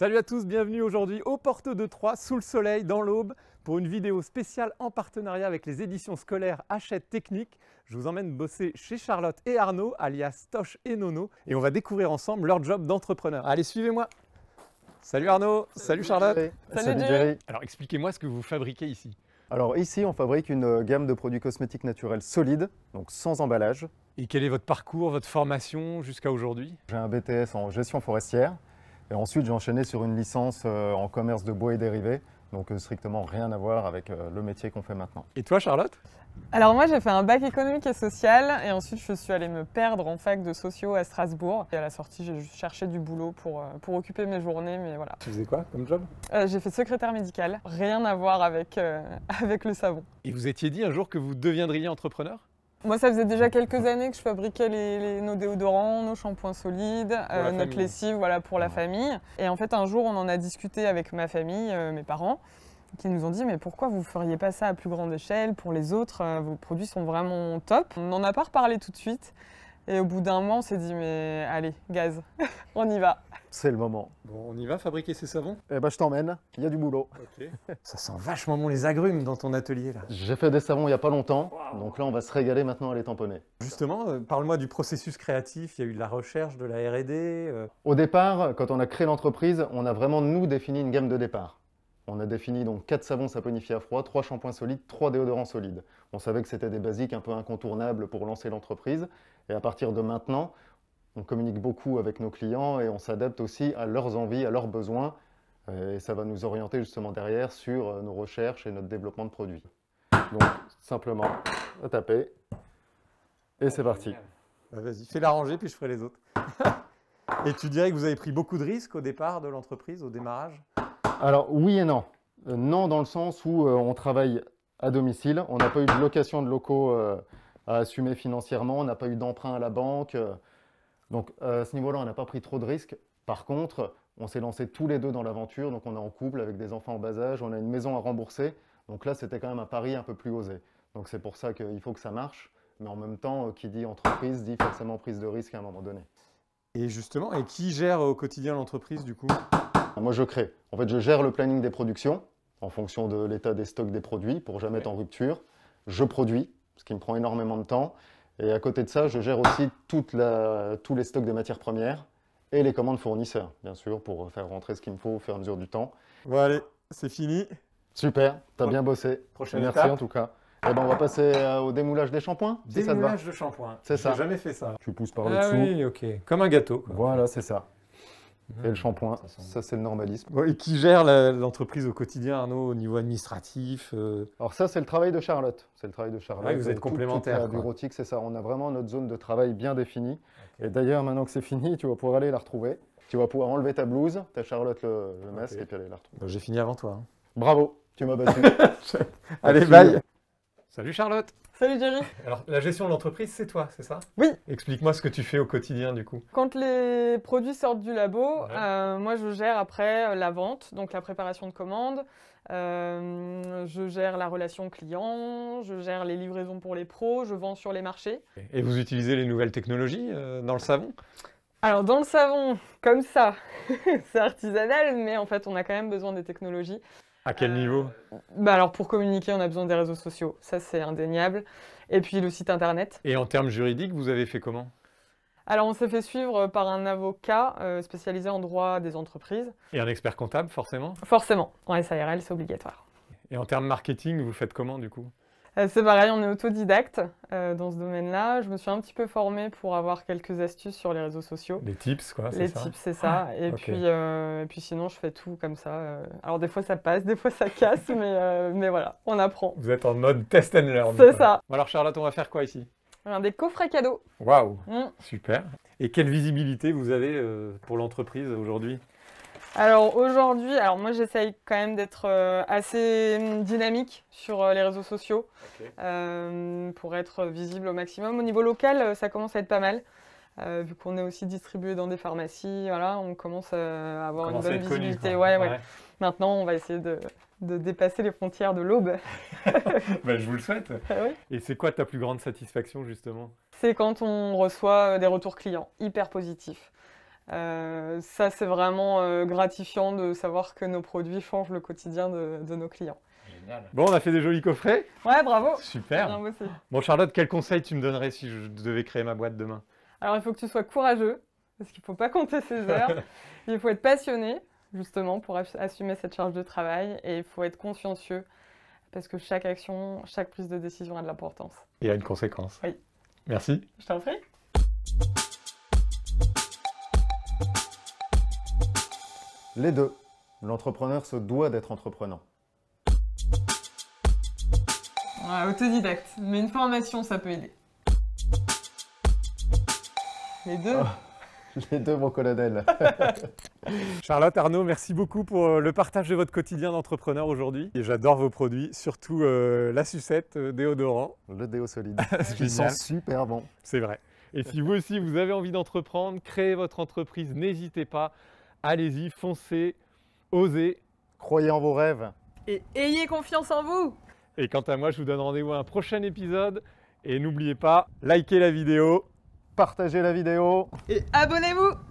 Salut à tous, bienvenue aujourd'hui aux Portes de Troyes, sous le soleil, dans l'aube, pour une vidéo spéciale en partenariat avec les éditions scolaires Hachette Technique. Je vous emmène bosser chez Charlotte et Arnaud, alias Toche et Nono, et on va découvrir ensemble leur job d'entrepreneur. Allez, suivez-moi Salut Arnaud, salut, Charlotte Salut, salut Jerry. Alors expliquez-moi ce que vous fabriquez ici. Alors ici, on fabrique une gamme de produits cosmétiques naturels solides, donc sans emballage. Et quel est votre parcours, votre formation jusqu'à aujourd'hui J'ai un BTS en gestion forestière. Et ensuite, j'ai enchaîné sur une licence euh, en commerce de bois et dérivés, donc euh, strictement rien à voir avec euh, le métier qu'on fait maintenant. Et toi, Charlotte alors moi j'ai fait un bac économique et social et ensuite je suis allée me perdre en fac de sociaux à Strasbourg. Et à la sortie j'ai juste cherché du boulot pour, pour occuper mes journées mais voilà. Tu faisais quoi comme job J'ai fait secrétaire médicale, rien à voir avec, avec le savon. Et vous étiez dit un jour que vous deviendriez entrepreneur moi, ça faisait déjà quelques années que je fabriquais les, nos déodorants, nos shampoings solides, euh, notre lessive voilà, pour la famille. Et en fait, un jour, on en a discuté avec ma famille, euh, mes parents, qui nous ont dit Mais pourquoi vous ne feriez pas ça à plus grande échelle Pour les autres, euh, vos produits sont vraiment top. On n'en a pas reparlé tout de suite. Et au bout d'un mois, on s'est dit Mais allez, gaz, on y va. C'est le moment. on y va fabriquer ces savons Eh ben, je t'emmène. Il y a du boulot. ça sent vachement bon les agrumes dans ton atelier là. J'ai fait des savons il y a pas longtemps, donc là on va se régaler maintenant à les tamponner. Justement, euh, parle-moi du processus créatif. Il y a eu de la recherche, de la R&D. Euh. Au départ, quand on a créé l'entreprise, on a vraiment nous défini une gamme de départ. On a défini donc 4 savons saponifiés à froid, 3 shampoings solides, 3 déodorants solides. On savait que c'était des basiques un peu incontournables pour lancer l'entreprise. Et à partir de maintenant, on communique beaucoup avec nos clients et on s'adapte aussi à leurs envies, à leurs besoins. Et ça va nous orienter justement derrière sur euh, nos recherches et notre développement de produits. Donc simplement taper et c'est parti. Bah, vas-y, fais la rangée puis je ferai les autres. et tu dirais que vous avez pris beaucoup de risques au départ de l'entreprise, au démarrage Alors oui et non. Euh, non dans le sens où euh, on travaille à domicile, on n'a pas eu de location de locaux à assumer financièrement, on n'a pas eu d'emprunt à la banque. Donc euh, à ce niveau-là, on n'a pas pris trop de risques. Par contre, on s'est lancé tous les deux dans l'aventure, donc on est en couple avec des enfants en bas âge, on a une maison à rembourser. Donc là, c'était quand même un pari un peu plus osé. Donc c'est pour ça qu'il faut que ça marche. Mais en même temps, qui dit entreprise dit forcément prise de risque à un moment donné. Et justement, et qui gère au quotidien l'entreprise du coup Moi, je crée. En fait, je gère le planning des productions en fonction de l'état des stocks des produits pour jamais être en rupture. Je produis, ce qui me prend énormément de temps. Et à côté de ça, je gère aussi toute la, tous les stocks de matières premières et les commandes fournisseurs, bien sûr, pour faire rentrer ce qu'il me faut au fur et à mesure du temps. Bon, allez, c'est fini. Super, t'as bien bossé. Merci en tout cas. Et eh ben, on va passer euh, au démoulage des shampoings. Démoulage si ça te va. de shampoings, C'est ça. jamais fait ça. Tu pousses par le ah Oui, ok. Comme un gâteau. Voilà, c'est ça et le mmh. shampoing. Ça, c'est le normalisme. et qui gère l'entreprise au quotidien, Arnaud, au niveau administratif euh Alors ça, c'est le travail de Charlotte. C'est le travail de Charlotte. vous euh, êtes complémentaire. bureautique, c'est ça. On a vraiment notre zone de travail bien définie. Et d'ailleurs, maintenant que c'est fini, tu vas pouvoir aller la retrouver. Tu vas pouvoir enlever ta blouse, ta Charlotte le, masque, et puis aller la retrouver. Bah, j'ai fini avant toi. Hein. Bravo, tu m'as battu. Allez, bye. Euh Salut Charlotte. Salut Jerry. Alors, la gestion de l'entreprise, c'est toi, c'est ça Oui. Explique-moi ce que tu fais au quotidien, du coup. Quand les produits sortent du labo, euh, moi, je gère après euh, la vente, donc la préparation de commandes. Euh, je gère la relation client, je gère les livraisons pour les pros, je vends sur les marchés. Et vous utilisez les nouvelles technologies dans le savon alors dans le savon, comme ça, c'est artisanal, mais en fait on a quand même besoin des technologies. À quel niveau euh, bah Alors pour communiquer, on a besoin des réseaux sociaux, ça c'est indéniable. Et puis le site internet. Et en termes juridiques, vous avez fait comment alors, on s'est fait suivre euh, par un avocat euh, spécialisé en droit des entreprises. Et un expert comptable, forcément Forcément. En SARL, c'est obligatoire. Et en termes marketing, vous faites comment, du coup euh, c'est pareil, on est autodidacte euh, dans ce domaine-là. Je me suis un petit peu formée pour avoir quelques astuces sur les réseaux sociaux. Des tips, quoi. Les ça tips, c'est ça. Ah, et, puis, euh, et puis sinon, je fais tout comme ça. Alors des fois, ça passe, des fois, ça casse, mais, mais voilà, on apprend. Vous êtes en mode test and learn. C'est ça. Alors Charlotte, on va faire quoi ici Un Des coffrets cadeaux. Waouh, mmh. super. Et quelle visibilité vous avez pour l'entreprise aujourd'hui alors aujourd'hui, alors moi j'essaye quand même d'être euh, assez hum, dynamique sur euh, les réseaux sociaux euh, pour être visible au maximum. Au niveau local, ça commence à être pas mal. vu qu'on est aussi distribué dans des pharmacies, voilà, on commence à avoir une bonne visibilité. ouais, ouais. Maintenant, on va essayer de, dépasser les frontières de l'aube. ben, je vous le souhaite. Ah Et c'est quoi ta plus grande satisfaction justement C'est quand on reçoit des retours clients hyper positifs. Euh, ça, c'est vraiment euh, gratifiant de savoir que nos produits changent le quotidien de, nos clients. Génial. Bon, on a fait des jolis coffrets. Ouais, bravo. Super. Bon, Charlotte, quel conseil tu me donnerais si je devais créer ma boîte demain Alors, il faut que tu sois courageux, parce qu'il ne faut pas compter ses heures. il faut être passionné, justement, pour assumer cette charge de travail. Et il faut être consciencieux, parce que chaque action, chaque prise de décision a de l'importance. Et a une conséquence. Oui. Merci. Je t'en prie. Les deux. L'entrepreneur se doit d'être entreprenant. autodidacte. Mais une formation, ça peut aider. Les deux ah, Les deux, mon colonel. Charlotte, Arnaud, merci beaucoup pour euh, le partage de votre quotidien d'entrepreneur aujourd'hui. Et j'adore vos produits, surtout euh, la sucette, euh, déodorant. Le déo solide. sent super bon. C'est vrai. Et si vous aussi, vous avez envie d'entreprendre, créer votre entreprise, n'hésitez pas allez-y, foncez, osez. Croyez en vos rêves. Et ayez confiance en vous. Et quant à moi, je vous donne rendez-vous à un prochain épisode. Et n'oubliez pas, likez la vidéo. Partagez la vidéo. Et abonnez-vous.